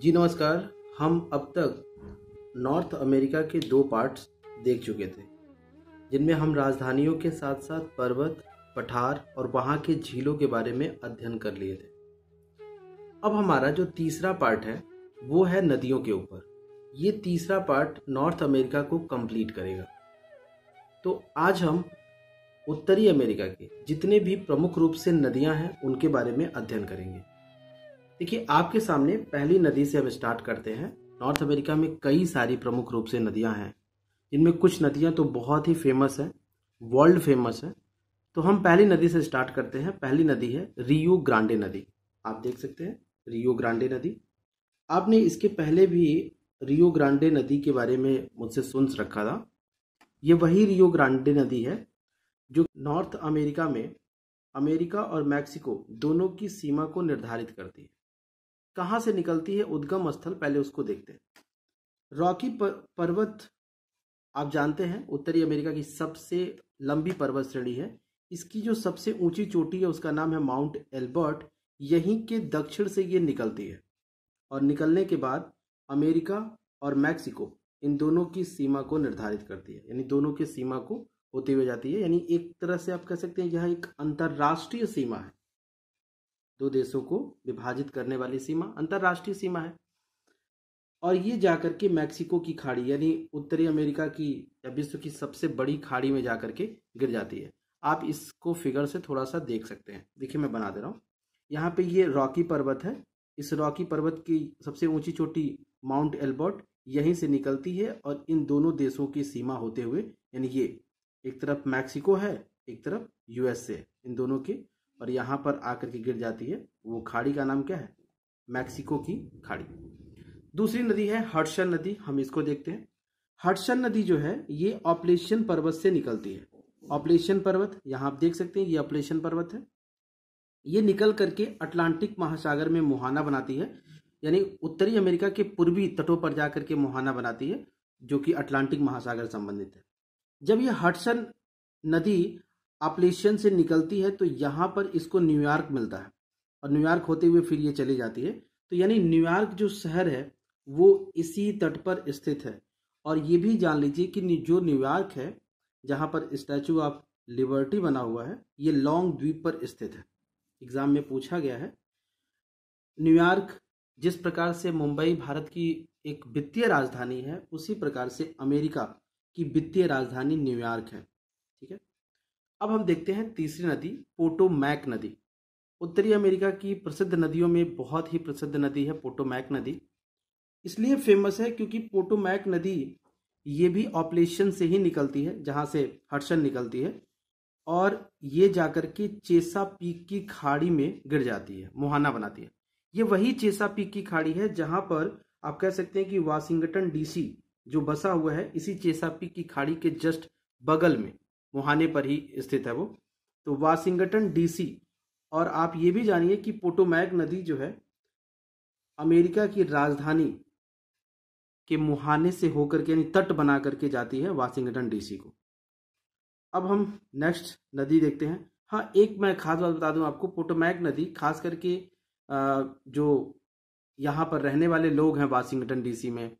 जी नमस्कार हम अब तक नॉर्थ अमेरिका के दो पार्ट्स देख चुके थे जिनमें हम राजधानियों के साथ साथ पर्वत पठार और वहाँ के झीलों के बारे में अध्ययन कर लिए थे अब हमारा जो तीसरा पार्ट है वो है नदियों के ऊपर ये तीसरा पार्ट नॉर्थ अमेरिका को कंप्लीट करेगा तो आज हम उत्तरी अमेरिका के जितने भी प्रमुख रूप से नदियां हैं उनके बारे में अध्ययन करेंगे देखिए आपके सामने पहली नदी से हम स्टार्ट करते हैं नॉर्थ अमेरिका में कई सारी प्रमुख रूप से नदियां हैं इनमें कुछ नदियां तो बहुत ही फेमस हैं वर्ल्ड फेमस है तो हम पहली नदी से स्टार्ट करते हैं पहली नदी है रियो ग्रांडे नदी आप देख सकते हैं रियो ग्रांडे नदी आपने इसके पहले भी रियो ग्रांडे नदी के बारे में मुझसे सुन रखा था ये वही रियो ग्रांडे नदी है जो नॉर्थ अमेरिका में अमेरिका और मैक्सिको दोनों की सीमा को निर्धारित करती है कहाँ से निकलती है उद्गम स्थल पहले उसको देखते हैं रॉकी पर्वत आप जानते हैं उत्तरी अमेरिका की सबसे लंबी पर्वत श्रेणी है इसकी जो सबसे ऊंची चोटी है उसका नाम है माउंट एल्बर्ट यहीं के दक्षिण से ये निकलती है और निकलने के बाद अमेरिका और मैक्सिको इन दोनों की सीमा को निर्धारित करती है यानी दोनों की सीमा को होती हुई जाती है यानी एक तरह से आप कह सकते हैं यह एक अंतर्राष्ट्रीय सीमा है दो देशों को विभाजित करने वाली सीमा अंतर्राष्ट्रीय सीमा है और ये जाकर के मैक्सिको की खाड़ी यानी उत्तरी अमेरिका की या विश्व की सबसे बड़ी खाड़ी में जाकर के गिर जाती है आप इसको फिगर से थोड़ा सा देख सकते हैं देखिए मैं बना दे रहा हूँ यहाँ पे ये रॉकी पर्वत है इस रॉकी पर्वत की सबसे ऊंची चोटी माउंट एल्बर्ट यहीं से निकलती है और इन दोनों देशों की सीमा होते हुए यानी ये एक तरफ मैक्सिको है एक तरफ यूएसए इन दोनों के और यहाँ पर आकर के गिर जाती है वो खाड़ी का नाम क्या है मैक्सिको की खाड़ी दूसरी नदी है हर्षन नदी हम इसको देखते हैं हर्षन नदी जो है ये ऑपलेशन पर्वत से निकलती है ऑपलेशन पर्वत यहाँ आप देख सकते हैं ये ऑपलेशन पर्वत है ये निकल करके अटलांटिक महासागर में मुहाना बनाती है यानी उत्तरी अमेरिका के पूर्वी तटों पर जाकर के मुहाना बनाती है जो कि अटलांटिक महासागर संबंधित है जब ये हटसन नदी आपलेशियन से निकलती है तो यहाँ पर इसको न्यूयॉर्क मिलता है और न्यूयॉर्क होते हुए फिर ये चली जाती है तो यानी न्यूयॉर्क जो शहर है वो इसी तट पर स्थित है और ये भी जान लीजिए कि जो न्यूयॉर्क है जहाँ पर स्टैचू ऑफ लिबर्टी बना हुआ है ये लॉन्ग द्वीप पर स्थित है एग्जाम में पूछा गया है न्यूयॉर्क जिस प्रकार से मुंबई भारत की एक वित्तीय राजधानी है उसी प्रकार से अमेरिका की वित्तीय राजधानी न्यूयॉर्क है ठीक है अब हम देखते हैं तीसरी नदी पोटोमैक नदी उत्तरी अमेरिका की प्रसिद्ध नदियों में बहुत ही प्रसिद्ध नदी है पोटोमैक नदी इसलिए फेमस है क्योंकि पोटोमैक नदी ये भी ऑपलेशन से ही निकलती है जहाँ से हर्षन निकलती है और ये जाकर के चेसा पीक की खाड़ी में गिर जाती है मुहाना बनाती है ये वही चेसा पीक की खाड़ी है जहाँ पर आप कह सकते हैं कि वाशिंगटन डीसी जो बसा हुआ है इसी चेसा पीक की खाड़ी के जस्ट बगल में मुहाने पर ही स्थित है वो तो वाशिंगटन डीसी और आप ये भी जानिए कि पोटोमैक नदी जो है अमेरिका की राजधानी के मुहाने से होकर के यानी तट बना करके जाती है वाशिंगटन डीसी को अब हम नेक्स्ट नदी देखते हैं हाँ एक मैं खास बात बता दूं आपको पोटोमैक नदी खास करके जो यहाँ पर रहने वाले लोग हैं वाशिंगटन डीसी में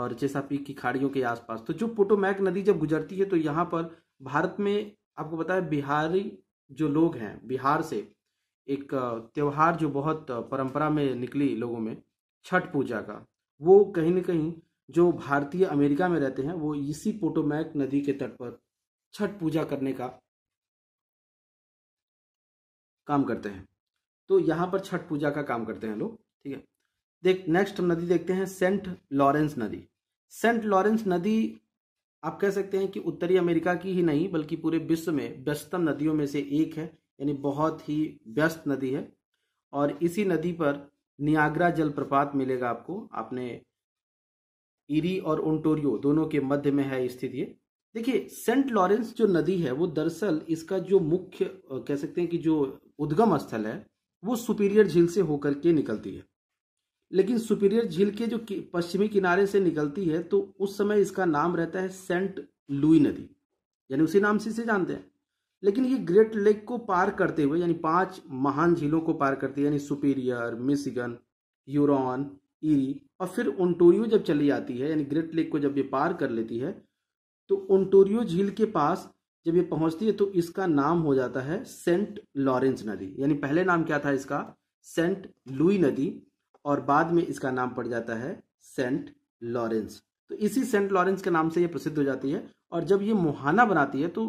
और जैसा पीक की खाड़ियों के आसपास तो जो पोटोमैक नदी जब गुजरती है तो यहाँ पर भारत में आपको बताया बिहारी जो लोग हैं बिहार से एक त्यौहार जो बहुत परंपरा में निकली लोगों में छठ पूजा का वो कहीं ना कहीं जो भारतीय अमेरिका में रहते हैं वो इसी पोटोमैक नदी के तट पर छठ पूजा करने का काम करते हैं तो यहाँ पर छठ पूजा का काम करते हैं लोग ठीक है देख नेक्स्ट नदी देखते हैं सेंट लॉरेंस नदी सेंट लॉरेंस नदी आप कह सकते हैं कि उत्तरी अमेरिका की ही नहीं बल्कि पूरे विश्व में व्यस्तम नदियों में से एक है यानी बहुत ही व्यस्त नदी है और इसी नदी पर नियाग्रा जलप्रपात मिलेगा आपको आपने इरी और ओंटोरियो दोनों के मध्य में है स्थित ये देखिए सेंट लॉरेंस जो नदी है वो दरअसल इसका जो मुख्य कह सकते हैं कि जो उद्गम स्थल है वो सुपीरियर झील से होकर के निकलती है लेकिन सुपीरियर झील के जो पश्चिमी किनारे से निकलती है तो उस समय इसका नाम रहता है सेंट लुई नदी यानी उसी नाम से इसे जानते हैं लेकिन ये ग्रेट लेक को पार करते हुए यानी पांच महान झीलों को पार करती है यानी सुपीरियर मिशिगन यूरोन ईरी और फिर ओंटोरियो जब चली जाती है यानी ग्रेट लेक को जब ये पार कर लेती है तो ओंटोरियो झील के पास जब ये पहुंचती है तो इसका नाम हो जाता है सेंट लॉरेंस नदी यानी पहले नाम क्या था इसका सेंट लुई नदी और बाद में इसका नाम पड़ जाता है सेंट लॉरेंस तो इसी सेंट लॉरेंस के नाम से ये प्रसिद्ध हो जाती है और जब ये मुहाना बनाती है तो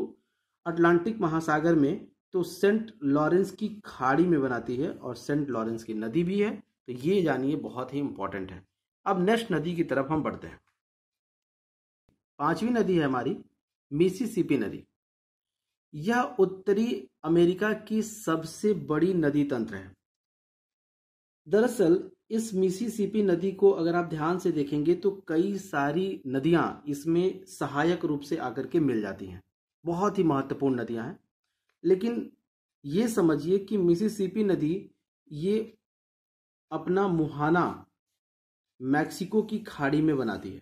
अटलांटिक महासागर में तो सेंट लॉरेंस की खाड़ी में बनाती है और सेंट लॉरेंस की नदी भी है तो ये जानिए बहुत ही इंपॉर्टेंट है अब नेक्स्ट नदी की तरफ हम बढ़ते हैं पांचवी नदी है हमारी मिसिसिपी नदी यह उत्तरी अमेरिका की सबसे बड़ी नदी तंत्र है दरअसल इस मिसिसिपी नदी को अगर आप ध्यान से देखेंगे तो कई सारी नदियां इसमें सहायक रूप से आकर के मिल जाती हैं बहुत ही महत्वपूर्ण नदियां हैं लेकिन ये समझिए कि मिसिसिपी नदी ये अपना मुहाना मैक्सिको की खाड़ी में बनाती है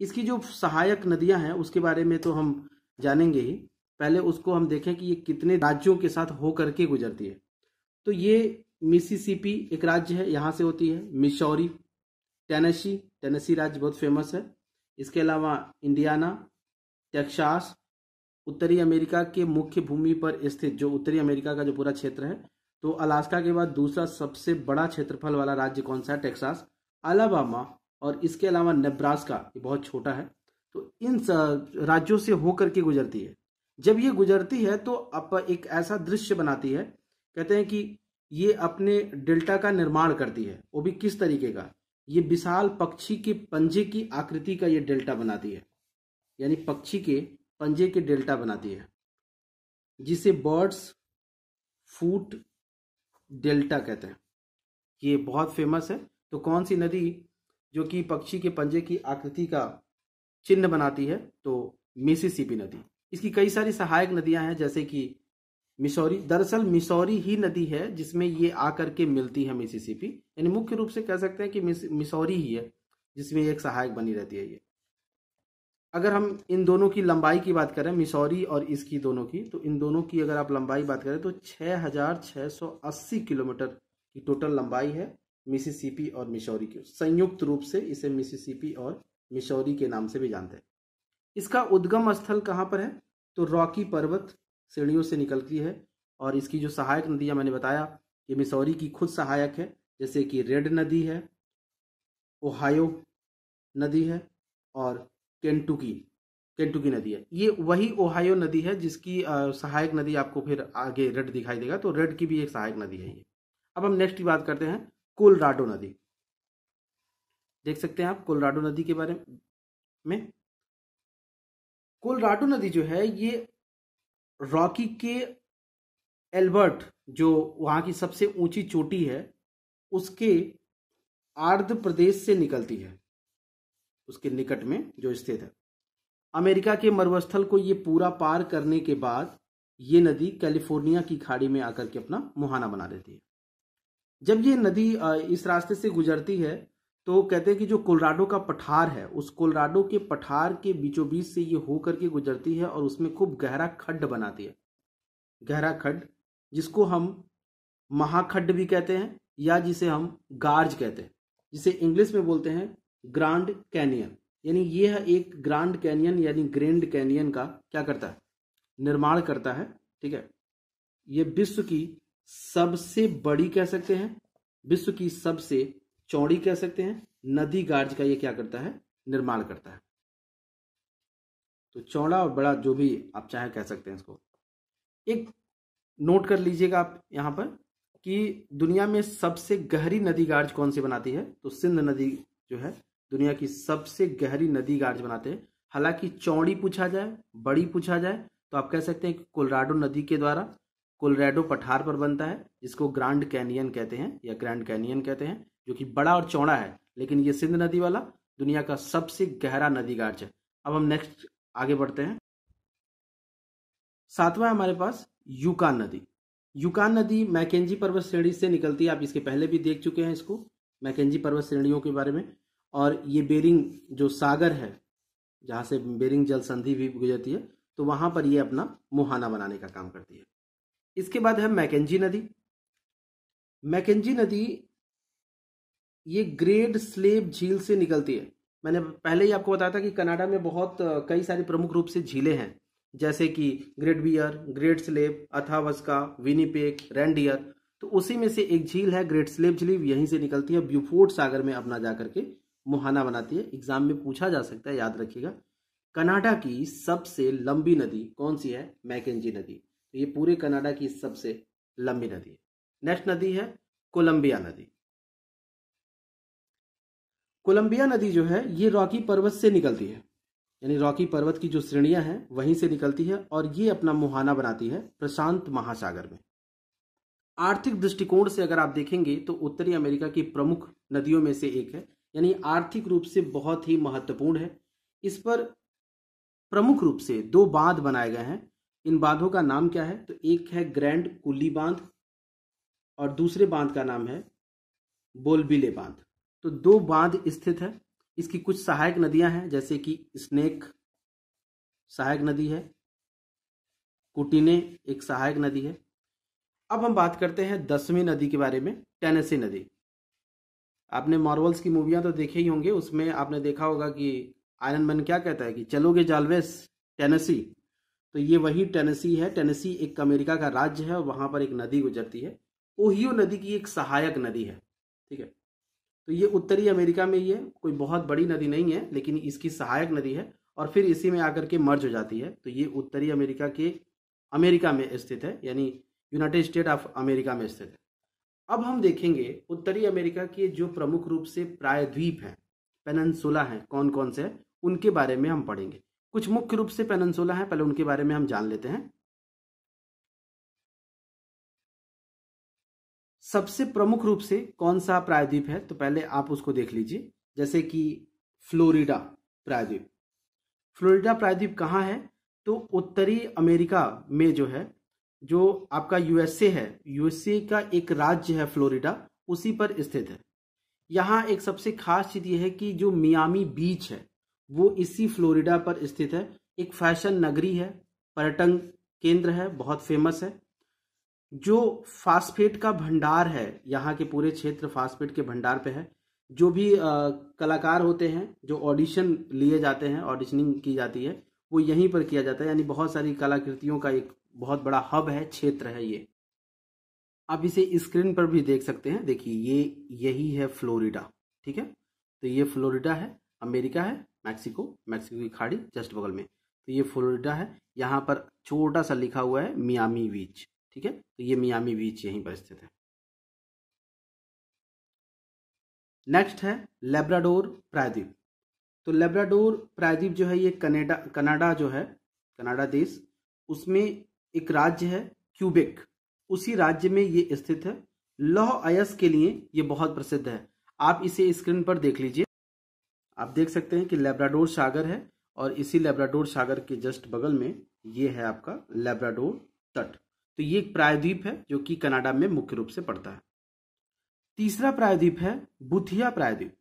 इसकी जो सहायक नदियां हैं उसके बारे में तो हम जानेंगे ही पहले उसको हम देखें कि ये कितने राज्यों के साथ होकर के गुजरती है तो ये मिसिसिपी एक राज्य है यहाँ से होती है मिशौरी टेनेसी टेनेसी राज्य बहुत फेमस है इसके अलावा इंडियाना टेक्सास उत्तरी अमेरिका के मुख्य भूमि पर स्थित जो उत्तरी अमेरिका का जो पूरा क्षेत्र है तो अलास्का के बाद दूसरा सबसे बड़ा क्षेत्रफल वाला राज्य कौन सा है टेक्सास अलाबामा और इसके अलावा नेब्रास्का ये बहुत छोटा है तो इन राज्यों से होकर के गुजरती है जब ये गुजरती है तो आप एक ऐसा दृश्य बनाती है कहते हैं कि ये अपने डेल्टा का निर्माण करती है वो भी किस तरीके का ये विशाल पक्षी के पंजे की आकृति का ये डेल्टा बनाती है यानी पक्षी के पंजे के डेल्टा बनाती है जिसे बर्ड्स फूट डेल्टा कहते हैं ये बहुत फेमस है तो कौन सी नदी जो कि पक्षी के पंजे की आकृति का चिन्ह बनाती है तो मिसिसिपी नदी इसकी कई सारी सहायक नदियां हैं जैसे कि मिसौरी दरअसल मिसौरी ही नदी है जिसमें ये आकर के मिलती है मिसिसिपी यानी मुख्य रूप से कह सकते हैं कि मिसौरी ही है जिसमें एक सहायक बनी रहती है ये अगर हम इन दोनों की लंबाई की बात करें मिसौरी और इसकी दोनों की तो इन दोनों की अगर आप लंबाई बात करें तो 6680 किलोमीटर की टोटल लंबाई है मिसिसिपी और मिसौरी की संयुक्त रूप से इसे मिसिसिपी और मिसौरी के नाम से भी जानते हैं इसका उद्गम स्थल कहाँ पर है तो रॉकी पर्वत श्रेणियों से निकलती है और इसकी जो सहायक नदियाँ मैंने बताया ये मिसौरी की खुद सहायक है जैसे कि रेड नदी है ओहायो नदी है और केंटुकी केंटुकी नदी है ये वही ओहायो नदी है जिसकी सहायक नदी आपको फिर आगे रेड दिखाई देगा तो रेड की भी एक सहायक नदी है ये अब हम नेक्स्ट की बात करते हैं कोलराडो नदी देख सकते हैं आप कोलराडो नदी के बारे में कोलराडो नदी जो है ये रॉकी के एल्बर्ट जो वहाँ की सबसे ऊंची चोटी है उसके आर्ध प्रदेश से निकलती है उसके निकट में जो स्थित है अमेरिका के मरुस्थल को ये पूरा पार करने के बाद ये नदी कैलिफोर्निया की खाड़ी में आकर के अपना मुहाना बना देती है जब ये नदी इस रास्ते से गुजरती है तो कहते हैं कि जो कोलराडो का पठार है उस कोलराडो के पठार के बीचों बीच से ये होकर के गुजरती है और उसमें खूब गहरा खड्ड बनाती है गहरा खड्ड जिसको हम महाखड्ड भी कहते हैं या जिसे हम गार्ज कहते हैं जिसे इंग्लिश में बोलते हैं ग्रांड कैनियन यानी यह एक ग्रांड कैनियन यानी ग्रैंड कैनियन का क्या करता है निर्माण करता है ठीक है ये विश्व की सबसे बड़ी कह सकते हैं विश्व की सबसे चौड़ी कह सकते हैं नदी गार्ज का ये क्या करता है निर्माण करता है तो चौड़ा और बड़ा जो भी आप चाहे कह सकते हैं इसको एक नोट कर लीजिएगा आप यहाँ पर कि दुनिया में सबसे गहरी नदी गार्ज कौन सी बनाती है तो सिंध नदी जो है दुनिया की सबसे गहरी नदी गार्ज बनाते हैं हालांकि चौड़ी पूछा जाए बड़ी पूछा जाए तो आप कह सकते हैं कि कोलराडो नदी के द्वारा कोलराडो पठार पर बनता है जिसको ग्रांड कैनियन कहते हैं या ग्रैंड कैनियन कहते हैं जो कि बड़ा और चौड़ा है लेकिन ये सिंध नदी वाला दुनिया का सबसे गहरा नदी गार्ज है अब हम नेक्स्ट आगे बढ़ते हैं सातवां हमारे पास यूकान नदी यूकान नदी मैकेजी पर्वत श्रेणी से निकलती है आप इसके पहले भी देख चुके हैं इसको मैकेजी पर्वत श्रेणियों के बारे में और ये बेरिंग जो सागर है जहां से बेरिंग जल संधि भी गुजरती है तो वहां पर ये अपना मुहाना बनाने का काम करती है इसके बाद है मैकेजी नदी मैकेजी नदी ये ग्रेट स्लेब झील से निकलती है मैंने पहले ही आपको बताया था कि कनाडा में बहुत कई सारी प्रमुख रूप से झीलें हैं जैसे कि Great Bear Great Slave Athabasca Winnipeg Reindeer तो उसी में से एक झील है ग्रेट स्लेब झील यहीं से निकलती है ब्यूफोर्ट सागर में अपना जा करके मुहाना बनाती है एग्जाम में पूछा जा सकता है याद रखिएगा कनाडा की सबसे लंबी नदी कौन सी है मैकेजी नदी तो ये पूरे कनाडा की सबसे लंबी नदी है नेक्स्ट नदी है कोलंबिया नदी कोलंबिया नदी जो है ये रॉकी पर्वत से निकलती है यानी रॉकी पर्वत की जो श्रेणियां हैं वहीं से निकलती है और ये अपना मुहाना बनाती है प्रशांत महासागर में आर्थिक दृष्टिकोण से अगर आप देखेंगे तो उत्तरी अमेरिका की प्रमुख नदियों में से एक है यानी आर्थिक रूप से बहुत ही महत्वपूर्ण है इस पर प्रमुख रूप से दो बांध बनाए गए हैं इन बांधों का नाम क्या है तो एक है ग्रैंड कुल्ली बांध और दूसरे बांध का नाम है बोलबिले बांध तो दो बांध स्थित है इसकी कुछ सहायक नदियां हैं जैसे कि स्नेक सहायक नदी है कुटिने एक सहायक नदी है अब हम बात करते हैं दसवीं नदी के बारे में टेनेसी नदी आपने मार्वल्स की मूवियां तो देखे ही होंगे उसमें आपने देखा होगा कि आयरन मैन क्या कहता है कि चलोगे जालवेस टेनेसी तो ये वही टेनेसी है टेनेसी एक अमेरिका का राज्य है और वहां पर एक नदी गुजरती है ओहियो नदी की एक सहायक नदी है ठीक है तो ये उत्तरी अमेरिका में ये कोई बहुत बड़ी नदी नहीं है लेकिन इसकी सहायक नदी है और फिर इसी में आकर के मर्ज हो जाती है तो ये उत्तरी अमेरिका के अमेरिका में स्थित है यानी यूनाइटेड स्टेट ऑफ अमेरिका में स्थित है अब हम देखेंगे उत्तरी अमेरिका के जो प्रमुख रूप से प्रायद्वीप हैं पेनन्सोला हैं कौन कौन से हैं उनके बारे में हम पढ़ेंगे कुछ मुख्य रूप से पेनन्सोला हैं पहले उनके बारे में हम जान लेते हैं सबसे प्रमुख रूप से कौन सा प्रायद्वीप है तो पहले आप उसको देख लीजिए जैसे कि फ्लोरिडा प्रायद्वीप फ्लोरिडा प्रायद्वीप कहाँ है तो उत्तरी अमेरिका में जो है जो आपका यूएसए है यूएसए का एक राज्य है फ्लोरिडा उसी पर स्थित है यहाँ एक सबसे खास चीज यह है कि जो मियामी बीच है वो इसी फ्लोरिडा पर स्थित है एक फैशन नगरी है पर्यटन केंद्र है बहुत फेमस है जो फास्फेट का भंडार है यहाँ के पूरे क्षेत्र फास्फेट के भंडार पे है जो भी आ, कलाकार होते हैं जो ऑडिशन लिए जाते हैं ऑडिशनिंग की जाती है वो यहीं पर किया जाता है यानी बहुत सारी कलाकृतियों का एक बहुत बड़ा हब है क्षेत्र है ये आप इसे स्क्रीन पर भी देख सकते हैं देखिए ये यही है फ्लोरिडा ठीक है तो ये फ्लोरिडा है अमेरिका है मैक्सिको मैक्सिको की खाड़ी जस्ट बगल में तो ये फ्लोरिडा है यहाँ पर छोटा सा लिखा हुआ है मियामी बीच ठीक है तो ये मियामी बीच यहीं पर स्थित है नेक्स्ट है लेब्राडोर प्रायद्वीप तो लेब्राडोर प्रायद्वीप जो है ये कनेडा कनाडा जो है कनाडा देश उसमें एक राज्य है क्यूबेक उसी राज्य में ये स्थित है लौह अयस के लिए ये बहुत प्रसिद्ध है आप इसे स्क्रीन पर देख लीजिए आप देख सकते हैं कि लेब्राडोर सागर है और इसी लेब्राडोर सागर के जस्ट बगल में ये है आपका लेब्राडोर तट तो ये एक प्रायद्वीप है जो कि कनाडा में मुख्य रूप से पड़ता है तीसरा प्रायद्वीप है बुथिया प्रायद्वीप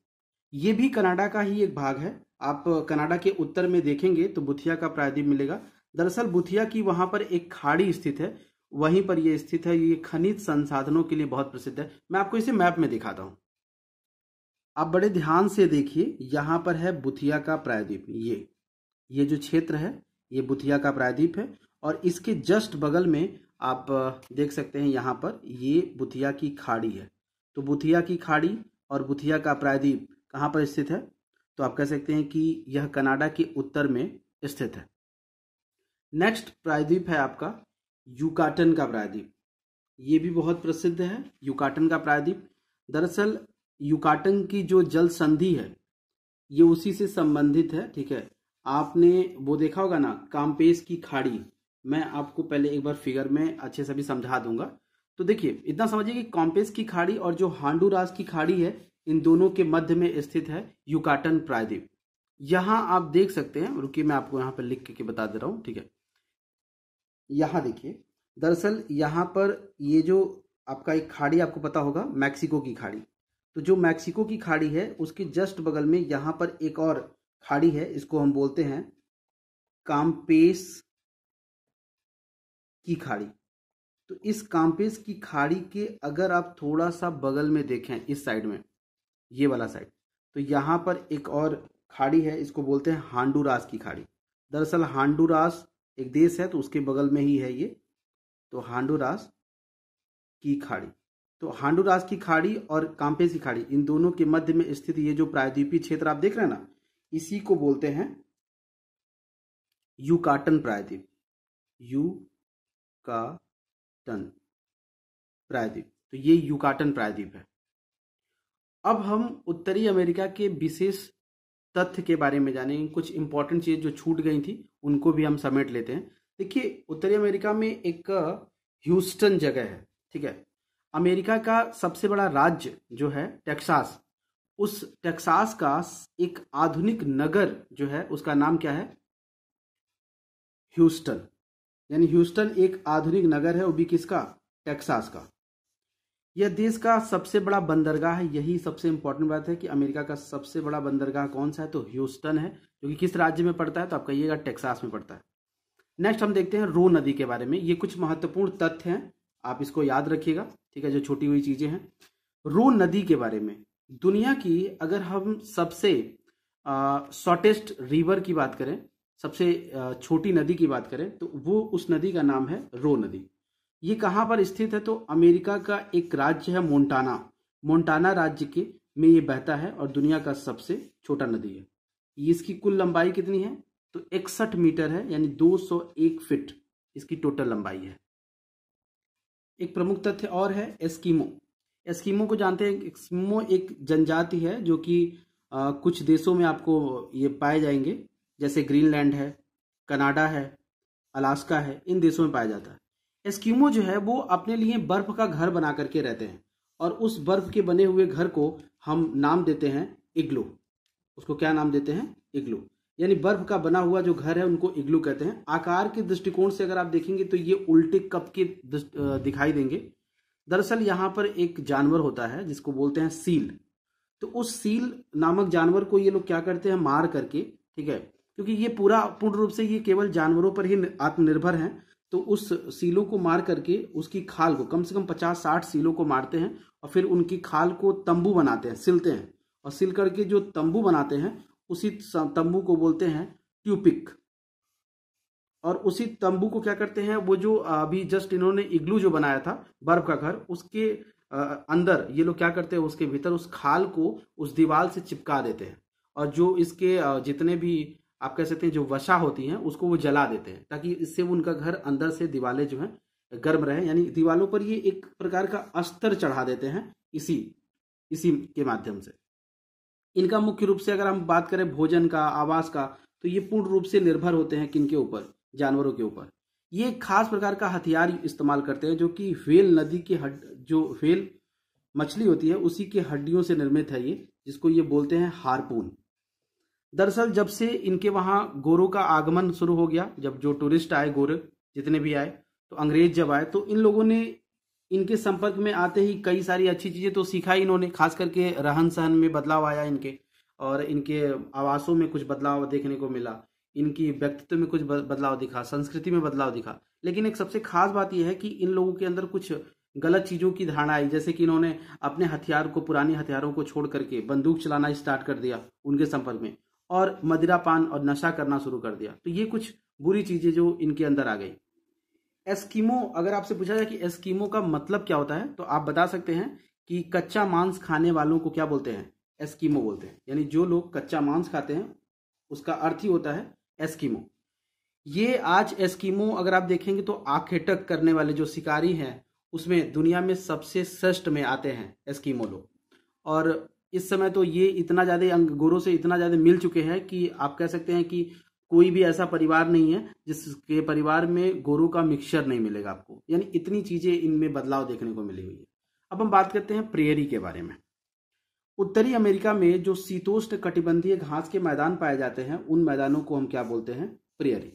ये भी कनाडा का ही एक भाग है आप कनाडा के उत्तर में देखेंगे तो बुथिया का प्रायद्वीप मिलेगा दरअसल बुथिया की वहां पर एक खाड़ी स्थित है वहीं पर यह स्थित है ये खनिज संसाधनों के लिए बहुत प्रसिद्ध है मैं आपको इसे मैप में दिखाता हूं आप बड़े ध्यान से देखिए यहां पर है बुथिया का प्रायद्वीप ये ये जो क्षेत्र है ये बुथिया का प्रायद्वीप है और इसके जस्ट बगल में आप देख सकते हैं यहाँ पर ये बुथिया की खाड़ी है तो बुथिया की खाड़ी और बुथिया का प्रायद्वीप कहाँ पर स्थित है तो आप कह सकते हैं कि यह कनाडा के उत्तर में स्थित है नेक्स्ट प्रायद्वीप है आपका यूकाटन का प्रायद्वीप ये भी बहुत प्रसिद्ध है यूकाटन का प्रायद्वीप दरअसल यूकाटन की जो जल संधि है ये उसी से संबंधित है ठीक है आपने वो देखा होगा ना कामपेस की खाड़ी मैं आपको पहले एक बार फिगर में अच्छे से भी समझा दूंगा तो देखिए इतना समझिए कि कॉम्पेस की खाड़ी और जो राज की खाड़ी है इन दोनों के मध्य में स्थित है युकाटन प्रायद्वीप यहाँ आप देख सकते हैं रुकिए मैं आपको यहाँ पर लिख के, के बता दे रहा हूँ ठीक है यहाँ देखिए दरअसल यहाँ पर ये जो आपका एक खाड़ी आपको पता होगा मैक्सिको की खाड़ी तो जो मैक्सिको की खाड़ी है उसके जस्ट बगल में यहाँ पर एक और खाड़ी है इसको हम बोलते हैं काम्पेस की खाड़ी तो इस काम्पेस की खाड़ी के अगर आप थोड़ा सा बगल में देखें इस साइड में ये वाला साइड तो यहाँ पर एक और खाड़ी है इसको बोलते हैं हांडूरास की खाड़ी दरअसल हांडूरास एक देश है तो उसके बगल में ही है ये तो हांडूरास की खाड़ी तो हांडूरास की खाड़ी और काम्पेस की खाड़ी इन दोनों के मध्य में स्थित ये जो प्रायद्वीपीय क्षेत्र आप देख रहे हैं ना इसी को बोलते हैं यूकाटन प्रायद्वीप यू युकाटन प्रायद्वीप तो ये युकाटन प्रायद्वीप है अब हम उत्तरी अमेरिका के विशेष तथ्य के बारे में जानेंगे कुछ इंपॉर्टेंट चीज़ जो छूट गई थी उनको भी हम समेट लेते हैं देखिए उत्तरी अमेरिका में एक ह्यूस्टन जगह है ठीक है अमेरिका का सबसे बड़ा राज्य जो है टेक्सास उस टेक्सास का एक आधुनिक नगर जो है उसका नाम क्या है ह्यूस्टन यानी ह्यूस्टन एक आधुनिक नगर है वो भी किसका टेक्सास का यह देश का सबसे बड़ा बंदरगाह है यही सबसे इंपॉर्टेंट बात है कि अमेरिका का सबसे बड़ा बंदरगाह कौन सा है तो ह्यूस्टन है जो कि किस राज्य में पड़ता है तो आप कहिएगा टेक्सास में पड़ता है नेक्स्ट हम देखते हैं रो नदी के बारे में ये कुछ महत्वपूर्ण तथ्य हैं आप इसको याद रखिएगा ठीक है जो छोटी हुई चीजें हैं रो नदी के बारे में दुनिया की अगर हम सबसे शॉर्टेस्ट रिवर की बात करें सबसे छोटी नदी की बात करें तो वो उस नदी का नाम है रो नदी ये कहाँ पर स्थित है तो अमेरिका का एक राज्य है मोन्टाना मोन्टाना राज्य के में ये बहता है और दुनिया का सबसे छोटा नदी है इसकी कुल लंबाई कितनी है तो इकसठ मीटर है यानी 201 फीट इसकी टोटल लंबाई है एक प्रमुख तथ्य और है एस्कीमो एस्कीमो को जानते हैं एस्कीमो एक जनजाति है जो कि कुछ देशों में आपको ये पाए जाएंगे जैसे ग्रीनलैंड है कनाडा है अलास्का है इन देशों में पाया जाता है एस्किमो जो है वो अपने लिए बर्फ का घर बना करके रहते हैं और उस बर्फ के बने हुए घर को हम नाम देते हैं इग्लू उसको क्या नाम देते हैं इग्लू यानी बर्फ का बना हुआ जो घर है उनको इग्लू कहते हैं आकार के दृष्टिकोण से अगर आप देखेंगे तो ये उल्टे कप के दिखाई देंगे दरअसल यहाँ पर एक जानवर होता है जिसको बोलते हैं सील तो उस सील नामक जानवर को ये लोग क्या करते हैं मार करके ठीक है क्योंकि ये पूरा पूर्ण रूप से ये केवल जानवरों पर ही आत्मनिर्भर हैं तो उस सीलों को मार करके उसकी खाल को कम से कम पचास साठ सीलों को मारते हैं और फिर उनकी खाल को तंबू बनाते हैं सिलते हैं और सिल करके जो तंबू बनाते हैं उसी तंबू को बोलते हैं ट्यूपिक और उसी तंबू को क्या करते हैं वो जो अभी जस्ट इन्होंने इग्लू जो बनाया था बर्फ का घर उसके अंदर ये लोग क्या करते हैं उसके भीतर उस खाल को उस दीवार से चिपका देते हैं और जो इसके जितने भी आप कह सकते हैं जो वसा होती है उसको वो जला देते हैं ताकि इससे उनका घर अंदर से दिवाले जो है गर्म रहे यानी दीवालों पर ये एक प्रकार का अस्तर चढ़ा देते हैं इसी इसी के माध्यम से इनका मुख्य रूप से अगर हम बात करें भोजन का आवास का तो ये पूर्ण रूप से निर्भर होते हैं किन के ऊपर जानवरों के ऊपर ये एक खास प्रकार का हथियार इस्तेमाल करते हैं जो कि व्हेल नदी की हड जो व्हेल मछली होती है उसी के हड्डियों से निर्मित है ये जिसको ये बोलते हैं हारपून दरअसल जब से इनके वहाँ गोरों का आगमन शुरू हो गया जब जो टूरिस्ट आए गोरे जितने भी आए तो अंग्रेज जब आए तो इन लोगों ने इनके संपर्क में आते ही कई सारी अच्छी चीज़ें तो सीखा इन्होंने खास करके रहन सहन में बदलाव आया इनके और इनके आवासों में कुछ बदलाव देखने को मिला इनकी व्यक्तित्व में कुछ बदलाव दिखा संस्कृति में बदलाव दिखा लेकिन एक सबसे खास बात यह है कि इन लोगों के अंदर कुछ गलत चीज़ों की धारणा आई जैसे कि इन्होंने अपने हथियार को पुराने हथियारों को छोड़ करके बंदूक चलाना स्टार्ट कर दिया उनके संपर्क में और मदिरा पान और नशा करना शुरू कर दिया तो ये कुछ बुरी चीजें जो इनके अंदर आ गई एस्कीमो अगर आपसे पूछा जाए कि एस्कीमो का मतलब क्या होता है तो आप बता सकते हैं कि कच्चा मांस खाने वालों को क्या बोलते हैं एस्कीमो बोलते हैं यानी जो लोग कच्चा मांस खाते हैं उसका अर्थ ही होता है एस्कीमो ये आज एस्कीमो अगर आप देखेंगे तो आखेटक करने वाले जो शिकारी हैं उसमें दुनिया में सबसे श्रेष्ठ में आते हैं एस्कीमो लोग और इस समय तो ये इतना ज़्यादा गोरों से इतना ज़्यादा मिल चुके हैं कि आप कह सकते हैं कि कोई भी ऐसा परिवार नहीं है जिसके परिवार में गोरों का मिक्सचर नहीं मिलेगा आपको यानी इतनी चीज़ें इनमें बदलाव देखने को मिली हुई है अब हम बात करते हैं प्रेयरी के बारे में उत्तरी अमेरिका में जो शीतोष्ण कटिबंधीय घास के मैदान पाए जाते हैं उन मैदानों को हम क्या बोलते हैं प्रेयरी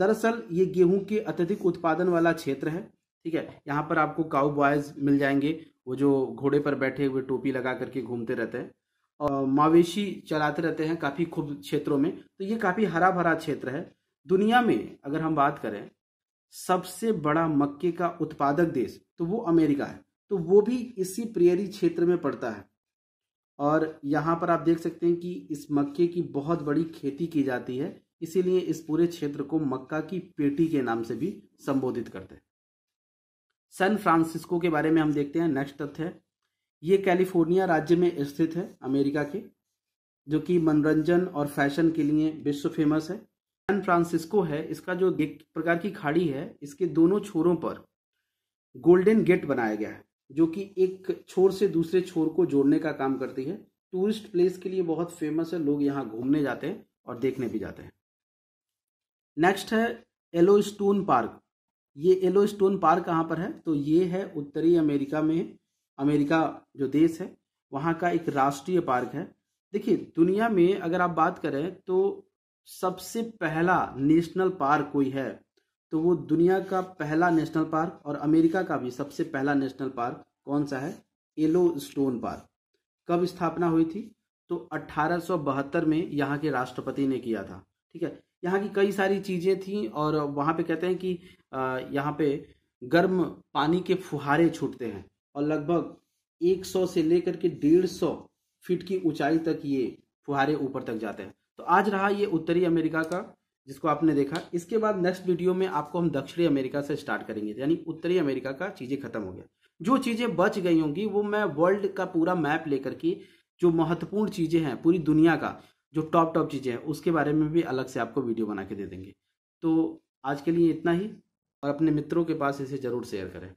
दरअसल ये गेहूं के अत्यधिक उत्पादन वाला क्षेत्र है ठीक है यहाँ पर आपको काउ बॉयज मिल जाएंगे वो जो घोड़े पर बैठे हुए टोपी लगा करके घूमते रहते हैं और मवेशी चलाते रहते हैं काफ़ी खूब क्षेत्रों में तो ये काफ़ी हरा भरा क्षेत्र है दुनिया में अगर हम बात करें सबसे बड़ा मक्के का उत्पादक देश तो वो अमेरिका है तो वो भी इसी प्रियरी क्षेत्र में पड़ता है और यहाँ पर आप देख सकते हैं कि इस मक्के की बहुत बड़ी खेती की जाती है इसीलिए इस पूरे क्षेत्र को मक्का की पेटी के नाम से भी संबोधित करते हैं सैन फ्रांसिस्को के बारे में हम देखते हैं नेक्स्ट तथ्य है ये कैलिफोर्निया राज्य में स्थित है अमेरिका के जो कि मनोरंजन और फैशन के लिए विश्व फेमस है सैन फ्रांसिस्को है इसका जो एक प्रकार की खाड़ी है इसके दोनों छोरों पर गोल्डन गेट बनाया गया है जो कि एक छोर से दूसरे छोर को जोड़ने का काम करती है टूरिस्ट प्लेस के लिए बहुत फेमस है लोग यहाँ घूमने जाते हैं और देखने भी जाते हैं नेक्स्ट है एलो स्टोन पार्क ये येलो स्टोन पार्क कहाँ पर है तो ये है उत्तरी अमेरिका में अमेरिका जो देश है वहाँ का एक राष्ट्रीय पार्क है देखिए दुनिया में अगर आप बात करें तो सबसे पहला नेशनल पार्क कोई है तो वो दुनिया का पहला नेशनल पार्क और अमेरिका का भी सबसे पहला नेशनल पार्क कौन सा है येलो स्टोन पार्क कब स्थापना हुई थी तो 1872 में यहाँ के राष्ट्रपति ने किया था ठीक है यहाँ की कई सारी चीज़ें थी और वहाँ पे कहते हैं कि यहाँ पे गर्म पानी के फुहारे छूटते हैं और लगभग 100 से लेकर के 150 फीट की ऊंचाई तक ये फुहारे ऊपर तक जाते हैं तो आज रहा ये उत्तरी अमेरिका का जिसको आपने देखा इसके बाद नेक्स्ट वीडियो में आपको हम दक्षिणी अमेरिका से स्टार्ट करेंगे यानी उत्तरी अमेरिका का चीज़ें खत्म हो गया जो चीज़ें बच गई होंगी वो मैं वर्ल्ड का पूरा मैप लेकर के जो महत्वपूर्ण चीज़ें हैं पूरी दुनिया का जो टॉप टॉप चीज़ें हैं उसके बारे में भी अलग से आपको वीडियो बना के दे देंगे तो आज के लिए इतना ही और अपने मित्रों के पास इसे ज़रूर शेयर करें